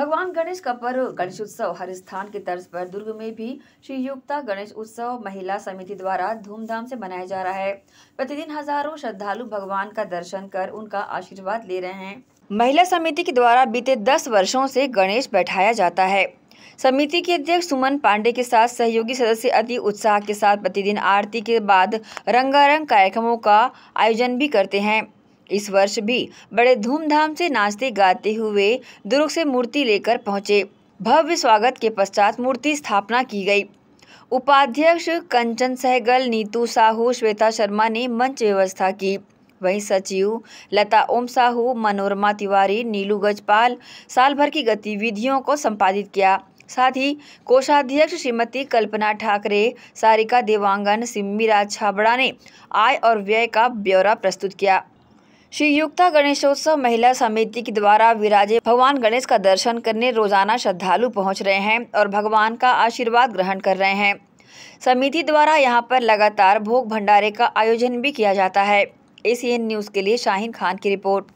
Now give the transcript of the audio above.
भगवान गणेश का पर्व गणेश उत्सव हर स्थान की तर्ज पर दुर्ग में भी श्री युक्ता गणेश उत्सव महिला समिति द्वारा धूमधाम से मनाया जा रहा है प्रतिदिन हजारों श्रद्धालु भगवान का दर्शन कर उनका आशीर्वाद ले रहे हैं महिला समिति के द्वारा बीते दस वर्षों से गणेश बैठाया जाता है समिति के अध्यक्ष सुमन पांडे के साथ सहयोगी सदस्य अति उत्साह के साथ प्रतिदिन आरती के बाद रंगारंग कार्यक्रमों का आयोजन भी करते हैं इस वर्ष भी बड़े धूमधाम से नाचते गाते हुए दुर्ग से मूर्ति लेकर पहुंचे भव्य स्वागत के पश्चात मूर्ति स्थापना की गई उपाध्यक्ष कंचन सहगल नीतू साहू श्वेता शर्मा ने मंच व्यवस्था की वहीं सचिव लता ओम साहू मनोरमा तिवारी नीलू गजपाल साल भर की गतिविधियों को संपादित किया साथ ही कोषाध्यक्ष श्रीमती कल्पना ठाकरे सारिका देवांगन सिम्मी राज छाबड़ा ने आय और व्यय का ब्यौरा प्रस्तुत किया श्री युक्ता गणेशोत्सव महिला समिति के द्वारा विराजे भगवान गणेश का दर्शन करने रोजाना श्रद्धालु पहुंच रहे हैं और भगवान का आशीर्वाद ग्रहण कर रहे हैं समिति द्वारा यहां पर लगातार भोग भंडारे का आयोजन भी किया जाता है एसीएन न्यूज़ के लिए शाहिन खान की रिपोर्ट